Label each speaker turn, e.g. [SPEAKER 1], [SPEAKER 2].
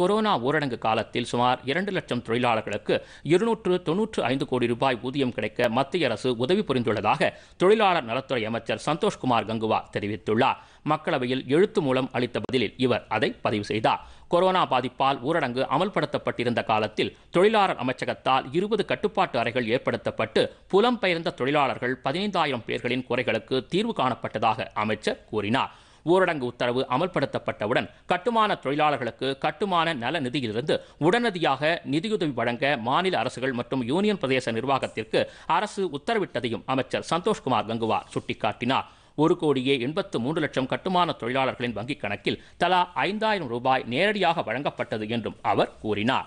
[SPEAKER 1] corona ஊரடங்கு காலத்தில் சுமார் இரண்டு லட்சம் தொழிலாளர்களுக்கு இருநூற்று தொன்னூற்று ஐந்து கோடி ரூபாய் ஊதியம் கிடைக்க மத்திய அரசு உதவி புரிந்துள்ளதாக தொழிலாளர் நலத்துறை அமைச்சர் சந்தோஷ்குமார் கங்குவா தெரிவித்துள்ளார் மக்களவையில் எழுத்து மூலம் அளித்த பதிலில் இவர் அதை பதிவு செய்தார் கொரோனா பாதிப்பால் ஊரடங்கு அமல்படுத்தப்பட்டிருந்த காலத்தில் தொழிலாளர் அமைச்சகத்தால் இருபது கட்டுப்பாட்டு அறைகள் ஏற்படுத்தப்பட்டு புலம்பெயர்ந்த தொழிலாளர்கள் பதினைந்தாயிரம் பேர்களின் குறைகளுக்கு தீர்வு காணப்பட்டதாக அமைச்சர் கூறினார் ஊரடங்கு உத்தரவு அமல்படுத்தப்பட்டவுடன் கட்டுமான தொழிலாளர்களுக்கு கட்டுமான நல நிதியிலிருந்து உடனடியாக நிதியுதவி வழங்க மாநில அரசுகள் மற்றும் யூனியன் பிரதேச நிர்வாகத்திற்கு அரசு உத்தரவிட்டதையும் அமைச்சர் சந்தோஷ்குமார் கங்குவார் சுட்டிக்காட்டினார் ஒரு கோடியே எண்பத்து மூன்று லட்சம் கட்டுமான தொழிலாளர்களின் வங்கிக் கணக்கில் தலா ஐந்தாயிரம் ரூபாய் நேரடியாக வழங்கப்பட்டது என்றும் அவர் கூறினார்